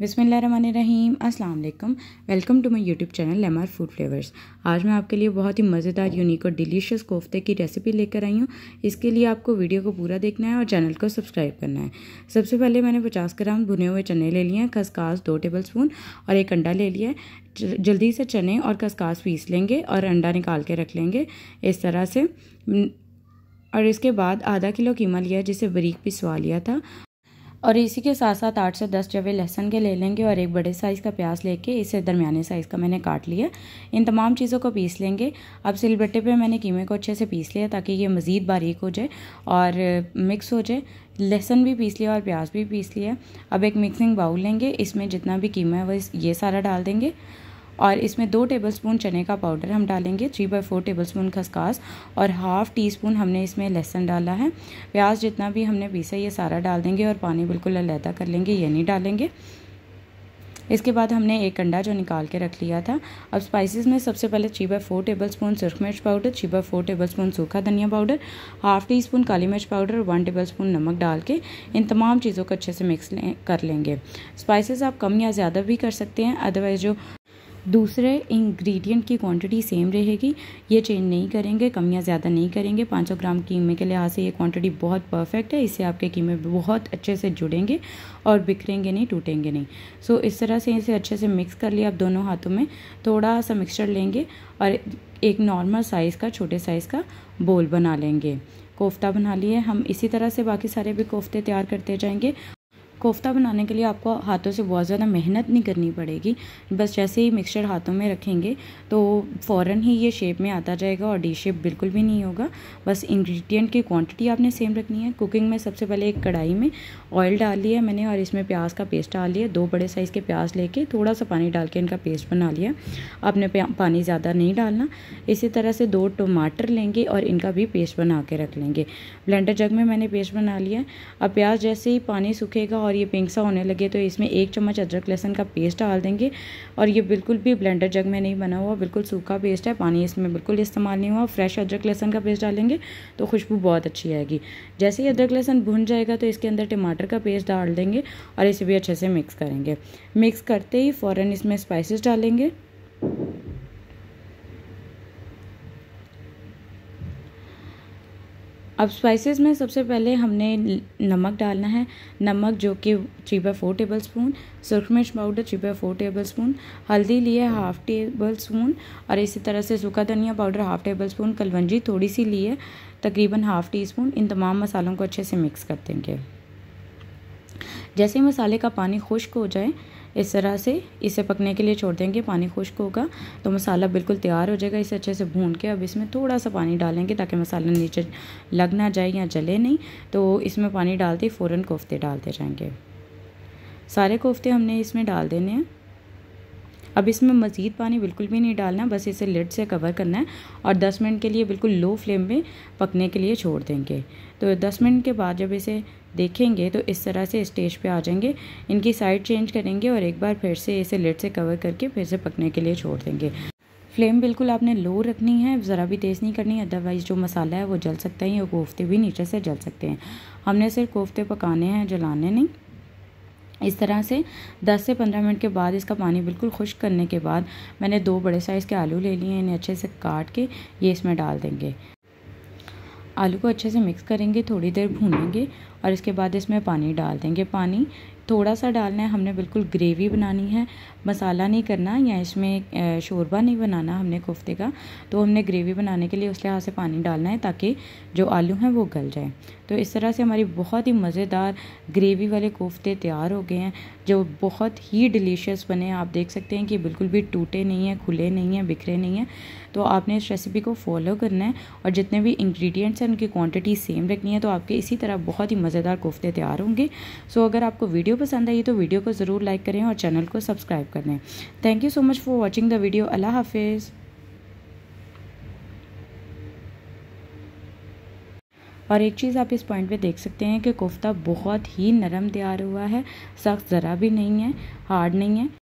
बिसमीम् अल्लाम welcome to my YouTube channel M food flavours आज मैं आपके लिए बहुत ही मज़ेदार यूनिक और डिलीशियस कोफ्ते की रेसिपी लेकर आई हूँ इसके लिए आपको वीडियो को पूरा देखना है और चैनल को सब्सक्राइब करना है सबसे पहले मैंने पचास ग्राम भुने हुए चने ले लिए हैं खसकास दो टेबल स्पून और एक अंडा ले लिया है जल्दी से चने और खसकास पीस लेंगे और अंडा निकाल के रख लेंगे इस तरह से और इसके बाद आधा किलो कीमा लिया जिसे बारीक पिसवा लिया था और इसी के साथ साथ आठ से दस जवे लहसन के ले लेंगे और एक बड़े साइज़ का प्याज लेके इसे दरमियाने साइज़ का मैंने काट लिया इन तमाम चीज़ों को पीस लेंगे अब सिलबट्टे पे मैंने कीमे को अच्छे से पीस लिया ताकि ये मज़ीद बारीक हो जाए और मिक्स हो जाए लहसन भी पीस लिया और प्याज भी पीस लिया अब एक मिक्सिंग बाउल लेंगे इसमें जितना भी कीमा है वह ये सारा डाल देंगे और इसमें दो टेबलस्पून चने का पाउडर हम डालेंगे three by four tablespoon खसखास और हाफ़ टी स्पून हमने इसमें लहसन डाला है प्याज जितना भी हमने पीसा ये सारा डाल देंगे और पानी बिल्कुल अलहदा कर लेंगे ये नहीं डालेंगे इसके बाद हमने एक अंडा जो निकाल के रख लिया था अब स्पाइसेस में सबसे पहले three by four tablespoon सुरख मिर्च powder three by four tablespoon सूखा धनिया पाउडर हाफ टी स्पून काली मिर्च पाउडर वन टेबल स्पून नमक डाल के इन तमाम चीज़ों को अच्छे से मिक्स ले, कर लेंगे स्पाइसेस आप कम या ज़्यादा भी कर सकते हैं अदरवाइज़ जो दूसरे इंग्रेडिएंट की क्वांटिटी सेम रहेगी ये चेंज नहीं करेंगे कमियाँ ज़्यादा नहीं करेंगे 500 ग्राम कीमे के लिहाज से ये क्वांटिटी बहुत परफेक्ट है इससे आपके कीमे बहुत अच्छे से जुड़ेंगे और बिखरेंगे नहीं टूटेंगे नहीं सो so, इस तरह से इसे अच्छे से मिक्स कर लिया आप दोनों हाथों में थोड़ा सा मिक्सचर लेंगे और एक नॉर्मल साइज़ का छोटे साइज़ का बोल बना लेंगे कोफ्ता बना लिए हम इसी तरह से बाकी सारे भी कोफ्ते तैयार करते जाएंगे कोफ्ता बनाने के लिए आपको हाथों से बहुत ज़्यादा मेहनत नहीं करनी पड़ेगी बस जैसे ही मिक्सचर हाथों में रखेंगे तो फ़ौर ही ये शेप में आता जाएगा और डी शेप बिल्कुल भी नहीं होगा बस इंग्रेडिएंट की क्वांटिटी आपने सेम रखनी है कुकिंग में सबसे पहले एक कढ़ाई में ऑयल डाल लिया मैंने और इसमें प्याज का पेस्ट डाल लिया दो बड़े साइज़ के प्याज लेके थोड़ा सा पानी डाल के इनका पेस्ट बना लिया आपने पानी ज़्यादा नहीं डालना इसी तरह से दो टमाटर लेंगे और इनका भी पेस्ट बना के रख लेंगे ब्लेंडर जग में मैंने पेस्ट बना लिया अब प्याज जैसे ही पानी सूखेगा और ये पिंक सा होने लगे तो इसमें एक चम्मच अदरक लहसन का पेस्ट डाल देंगे और ये बिल्कुल भी ब्लेंडर जग में नहीं बना हुआ बिल्कुल सूखा पेस्ट है पानी इसमें बिल्कुल इस्तेमाल नहीं हुआ फ्रेश अदरक लहसन का पेस्ट डालेंगे तो खुशबू बहुत अच्छी आएगी जैसे ही अदरक लहसन भुन जाएगा तो इसके अंदर टमाटर का पेस्ट डाल देंगे और इसे भी अच्छे से मिक्स करेंगे मिक्स करते ही फ़ौरन इसमें स्पाइसिस डालेंगे अब स्पाइसेस में सबसे पहले हमने नमक डालना है नमक जो कि three by four tablespoon सुरख मिर्च powder three by four tablespoon हल्दी लिए हाफ टेबल स्पून और इसी तरह से सूखा धनिया पाउडर हाफ टेबल स्पून कलवंजी थोड़ी सी लिए तकरीबन हाफ टी स्पून इन तमाम मसालों को अच्छे से मिक्स कर देंगे जैसे ही मसाले का पानी खुश्क हो जाए इस तरह से इसे पकने के लिए छोड़ देंगे पानी खुश्क होगा तो मसाला बिल्कुल तैयार हो जाएगा इसे अच्छे से भून के अब इसमें थोड़ा सा पानी डालेंगे ताकि मसाला नीचे लग ना जाए या जले नहीं तो इसमें पानी डालते ही फ़ौरन कोफ्ते डालते जाएंगे सारे कोफ्ते हमने इसमें डाल देने हैं अब इसमें मज़ीद पानी बिल्कुल भी नहीं डालना बस इसे लिड से कवर करना है और 10 मिनट के लिए बिल्कुल लो फ्लेम में पकने के लिए छोड़ देंगे तो 10 मिनट के बाद जब इसे देखेंगे तो इस तरह से स्टेज पे आ जाएंगे इनकी साइड चेंज करेंगे और एक बार फिर से इसे लिड से कवर करके फिर से पकने के लिए छोड़ देंगे फ्लेम बिल्कुल आपने लो रखनी है ज़रा भी तेज़ नहीं करनी अदरवाइज़ जो मसाला है वो जल सकता है और कोफ्ते भी नीचे से जल सकते हैं हमने सिर्फ कोफ्ते पकाने हैं जलाने नहीं इस तरह से 10 से 15 मिनट के बाद इसका पानी बिल्कुल खुश्क करने के बाद मैंने दो बड़े साइज़ के आलू ले लिए हैं इन्हें अच्छे से काट के ये इसमें डाल देंगे आलू को अच्छे से मिक्स करेंगे थोड़ी देर भूनेंगे और इसके बाद इसमें पानी डाल देंगे पानी थोड़ा सा डालना है हमने बिल्कुल ग्रेवी बनानी है मसाला नहीं करना या इसमें शोरबा नहीं बनाना हमने कोफ्ते का तो हमने ग्रेवी बनाने के लिए उस लिहाज से पानी डालना है ताकि जो आलू हैं वो गल जाए तो इस तरह से हमारी बहुत ही मज़ेदार ग्रेवी वाले कोफ्ते तैयार हो गए हैं जो बहुत ही डिलीशियस बने आप देख सकते हैं कि बिल्कुल भी टूटे नहीं हैं खुले नहीं हैं बिखरे नहीं हैं तो आपने इस रेसिपी को फॉलो करना है और जितने भी इंग्रेडिएंट्स हैं उनकी क्वांटिटी सेम रखनी है तो आपके इसी तरह बहुत ही मज़ेदार कोफ्ते तैयार होंगे सो अगर आपको वीडियो वीडियो पसंद आई तो वीडियो को ज़रूर लाइक करें और चैनल को सब्सक्राइब कर दें thank you so much for watching the video अल्लाह हाफिज़ और एक चीज़ आप इस पॉइंट पे देख सकते हैं कि कोफ्ता बहुत ही नरम तैयार हुआ है सख्त ज़रा भी नहीं है हार्ड नहीं है